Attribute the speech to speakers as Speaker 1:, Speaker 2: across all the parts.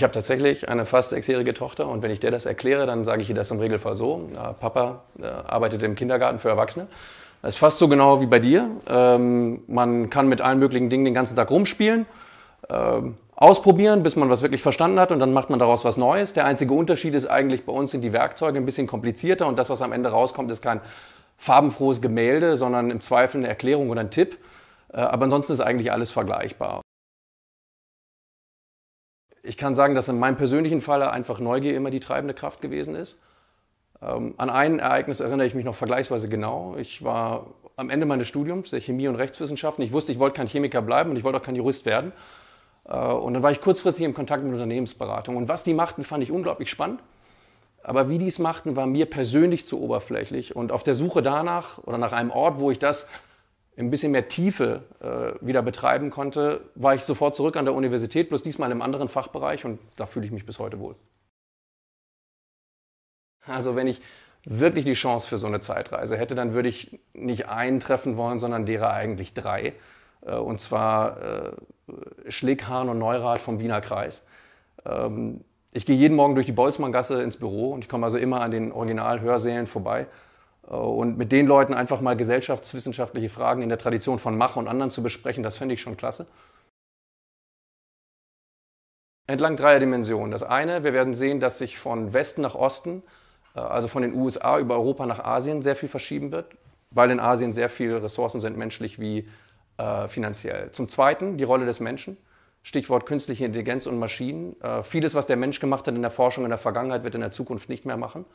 Speaker 1: Ich habe tatsächlich eine fast sechsjährige Tochter und wenn ich der das erkläre, dann sage ich ihr das im Regelfall so. Äh, Papa äh, arbeitet im Kindergarten für Erwachsene. Das ist fast so genau wie bei dir. Ähm, man kann mit allen möglichen Dingen den ganzen Tag rumspielen, ähm, ausprobieren, bis man was wirklich verstanden hat und dann macht man daraus was Neues. Der einzige Unterschied ist eigentlich, bei uns sind die Werkzeuge ein bisschen komplizierter und das, was am Ende rauskommt, ist kein farbenfrohes Gemälde, sondern im Zweifel eine Erklärung oder ein Tipp. Äh, aber ansonsten ist eigentlich alles vergleichbar ich kann sagen, dass in meinem persönlichen Fall einfach Neugier immer die treibende Kraft gewesen ist. Ähm, an ein Ereignis erinnere ich mich noch vergleichsweise genau. Ich war am Ende meines Studiums der Chemie und Rechtswissenschaften. Ich wusste, ich wollte kein Chemiker bleiben und ich wollte auch kein Jurist werden. Äh, und dann war ich kurzfristig im Kontakt mit Unternehmensberatung. Und was die machten, fand ich unglaublich spannend. Aber wie die es machten, war mir persönlich zu oberflächlich. Und auf der Suche danach oder nach einem Ort, wo ich das ein bisschen mehr Tiefe äh, wieder betreiben konnte, war ich sofort zurück an der Universität, bloß diesmal im anderen Fachbereich und da fühle ich mich bis heute wohl. Also wenn ich wirklich die Chance für so eine Zeitreise hätte, dann würde ich nicht einen treffen wollen, sondern derer eigentlich drei. Äh, und zwar äh, Schlick, Hahn und Neurath vom Wiener Kreis. Ähm, ich gehe jeden Morgen durch die Boltzmanngasse ins Büro und ich komme also immer an den Originalhörsälen vorbei äh, und mit den Leuten einfach mal gesellschaftswissenschaftliche Fragen in der Tradition von Mach und anderen zu besprechen, das fände ich schon klasse. Entlang dreier Dimensionen. Das eine, wir werden sehen, dass sich von Westen nach Osten, äh, also von den USA über Europa nach Asien, sehr viel verschieben wird, weil in Asien sehr viele Ressourcen sind, menschlich wie äh, finanziell. Zum Zweiten die Rolle des Menschen. Stichwort künstliche Intelligenz und Maschinen. Äh, vieles, was der Mensch gemacht hat in der Forschung in der Vergangenheit, wird in der Zukunft nicht mehr machen.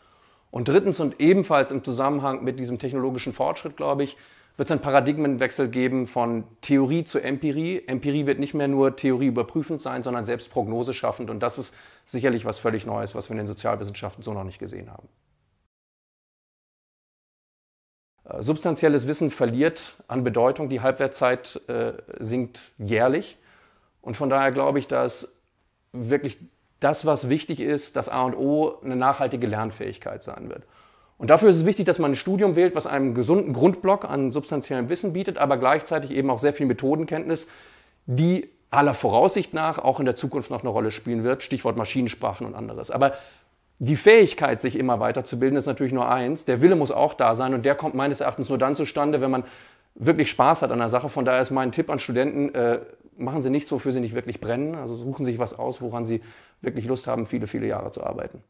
Speaker 1: Und drittens und ebenfalls im Zusammenhang mit diesem technologischen Fortschritt, glaube ich, wird es einen Paradigmenwechsel geben von Theorie zu Empirie. Empirie wird nicht mehr nur Theorie überprüfend sein, sondern selbst Prognose schaffend. Und das ist sicherlich was völlig Neues, was wir in den Sozialwissenschaften so noch nicht gesehen haben. Äh, substanzielles Wissen verliert an Bedeutung, die Halbwertzeit äh, sinkt jährlich. Und von daher glaube ich, dass wirklich das, was wichtig ist, das A und O, eine nachhaltige Lernfähigkeit sein wird. Und dafür ist es wichtig, dass man ein Studium wählt, was einem gesunden Grundblock an substanziellem Wissen bietet, aber gleichzeitig eben auch sehr viel Methodenkenntnis, die aller Voraussicht nach auch in der Zukunft noch eine Rolle spielen wird. Stichwort Maschinensprachen und anderes. Aber die Fähigkeit, sich immer weiterzubilden, ist natürlich nur eins. Der Wille muss auch da sein und der kommt meines Erachtens nur dann zustande, wenn man wirklich Spaß hat an der Sache. Von daher ist mein Tipp an Studenten, äh, machen Sie nichts, wofür Sie nicht wirklich brennen. Also suchen Sie sich was aus, woran Sie wirklich Lust haben, viele, viele Jahre zu arbeiten.